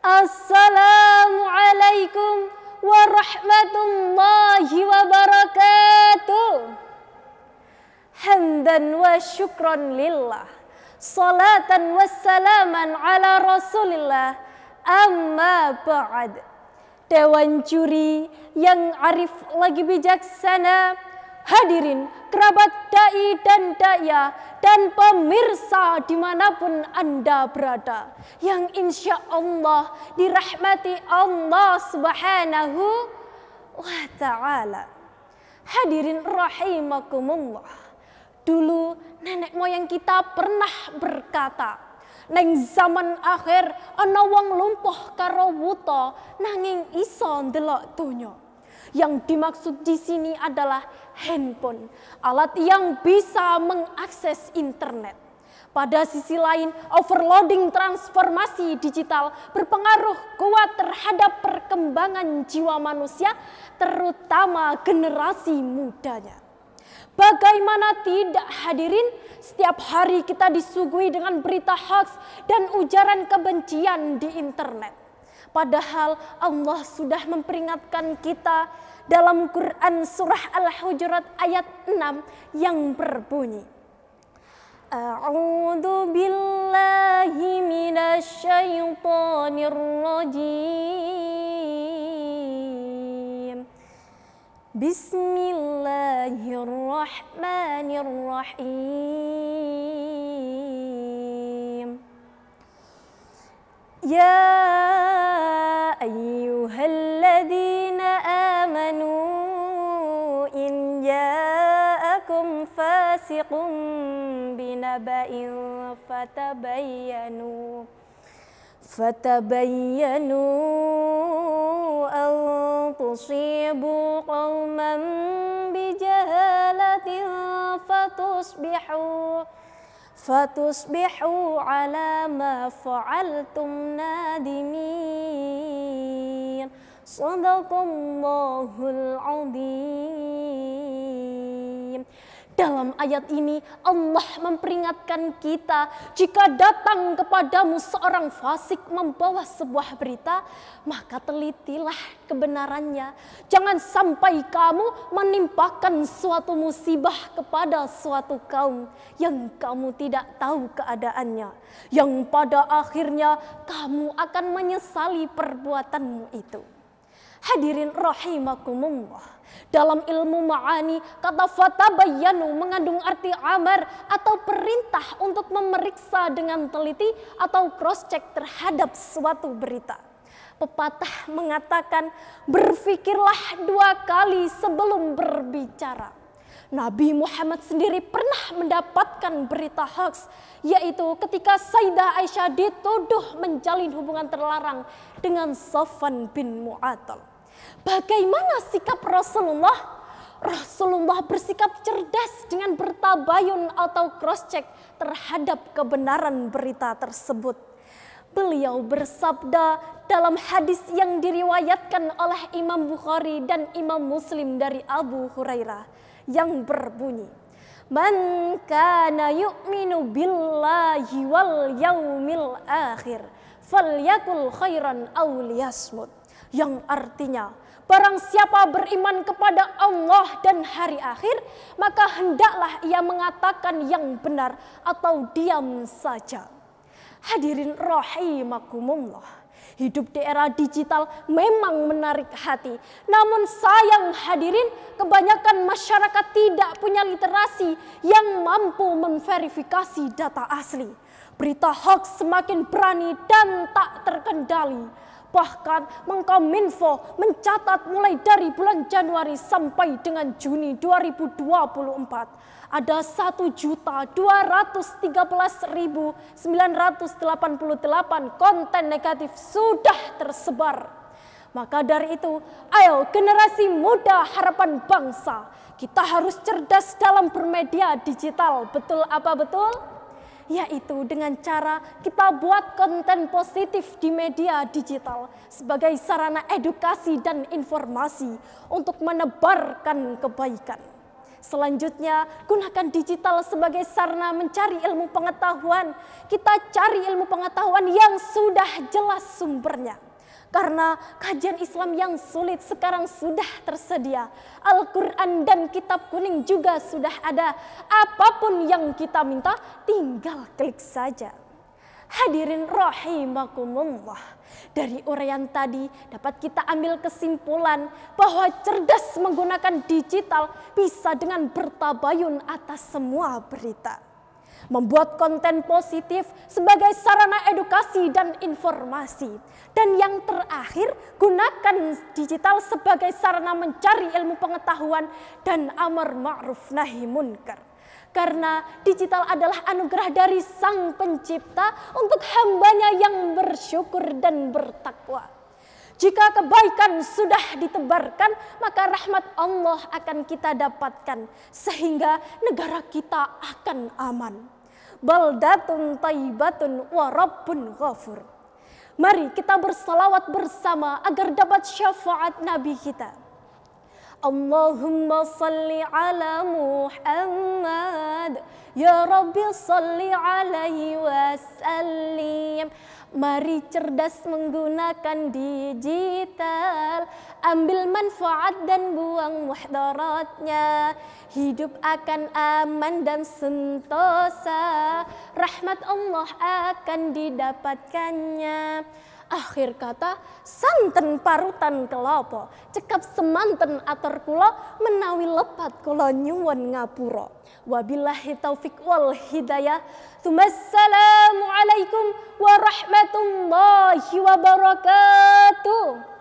Assalamualaikum warahmatullahi wabarakatuh. Hamdan wa syukran lillah. Salatan wa salaman ala rasulillah. Amma ba'd. Dewan juri yang arif lagi bijaksana hadirin, kerabat dai dan daya, dan pemirsa dimanapun Anda berada. Yang insya Allah dirahmati Allah subhanahu wa ta'ala. Hadirin rahimakumullah. Dulu nenek moyang kita pernah berkata, Neng zaman akhir ana wong lumpuh karo wuto, nanging iso ndelok tunyok. Yang dimaksud di sini adalah handphone, alat yang bisa mengakses internet. Pada sisi lain, overloading transformasi digital berpengaruh kuat terhadap perkembangan jiwa manusia, terutama generasi mudanya. Bagaimana tidak hadirin, setiap hari kita disuguhi dengan berita hoax dan ujaran kebencian di internet. Padahal Allah sudah memperingatkan kita dalam Quran surah Al-Hujurat ayat 6 yang berbunyi. A'udhu billahi minasy rajim. Bismillahirrahmanirrahim. يأتكم بنبأ فتبينوا فتبينوا أن تصيبوا قوما بجهالة فتصبحوا فتصبحوا على ما فعلتم نادمين صدق الله العظيم Dalam ayat ini Allah memperingatkan kita jika datang kepadamu seorang fasik membawa sebuah berita maka telitilah kebenarannya. Jangan sampai kamu menimpakan suatu musibah kepada suatu kaum yang kamu tidak tahu keadaannya. Yang pada akhirnya kamu akan menyesali perbuatanmu itu. Hadirin rahimakumullah. Dalam ilmu ma'ani, kata bayanu mengandung arti amar atau perintah untuk memeriksa dengan teliti atau cross-check terhadap suatu berita. Pepatah mengatakan, berfikirlah dua kali sebelum berbicara. Nabi Muhammad sendiri pernah mendapatkan berita hoax, yaitu ketika Sayyidah Aisyah dituduh menjalin hubungan terlarang dengan Sofan bin Mu'atal. Bagaimana sikap Rasulullah? Rasulullah bersikap cerdas dengan bertabayun atau cross-check terhadap kebenaran berita tersebut. Beliau bersabda dalam hadis yang diriwayatkan oleh Imam Bukhari dan Imam Muslim dari Abu Hurairah yang berbunyi Man kana yu'minu billahi wal yaumil akhir falyakul khairan aw liyasmut yang artinya Barang siapa beriman kepada Allah dan hari akhir, maka hendaklah ia mengatakan yang benar atau diam saja. Hadirin rahimakumullah. Hidup di era digital memang menarik hati. Namun sayang hadirin, kebanyakan masyarakat tidak punya literasi yang mampu memverifikasi data asli. Berita hoax semakin berani dan tak terkendali Bahkan Mengkominfo mencatat mulai dari bulan Januari sampai dengan Juni 2024 ada 1.213.988 konten negatif sudah tersebar. Maka dari itu, ayo generasi muda harapan bangsa, kita harus cerdas dalam bermedia digital. Betul apa betul? yaitu dengan cara kita buat konten positif di media digital sebagai sarana edukasi dan informasi untuk menebarkan kebaikan. Selanjutnya, gunakan digital sebagai sarana mencari ilmu pengetahuan. Kita cari ilmu pengetahuan yang sudah jelas sumbernya karena kajian Islam yang sulit sekarang sudah tersedia. Al-Quran dan kitab kuning juga sudah ada. Apapun yang kita minta tinggal klik saja. Hadirin rahimakumullah. Dari uraian tadi dapat kita ambil kesimpulan bahwa cerdas menggunakan digital bisa dengan bertabayun atas semua berita membuat konten positif sebagai sarana edukasi dan informasi. Dan yang terakhir, gunakan digital sebagai sarana mencari ilmu pengetahuan dan amar ma'ruf nahi munkar karena digital adalah anugerah dari Sang Pencipta untuk hambanya yang bersyukur dan bertakwa. Jika kebaikan sudah ditebarkan, maka rahmat Allah akan kita dapatkan sehingga negara kita akan aman. Baldatun taibatun Warabun ghafur. Mari kita bersalawat bersama agar dapat syafaat Nabi kita. Allahumma salli ala Muhammad Ya Rabbi salli alaihi wasallim. Mari cerdas menggunakan digital Ambil manfaat dan buang muhdaratnya Hidup akan aman dan sentosa Rahmat Allah akan didapatkannya Akhir kata, santen parutan kelapa, cekap semanten atur kula, menawi lepat kula nyuwun ngapura. Wabillahi taufik wal hidayah. alaikum warahmatullahi wabarakatuh.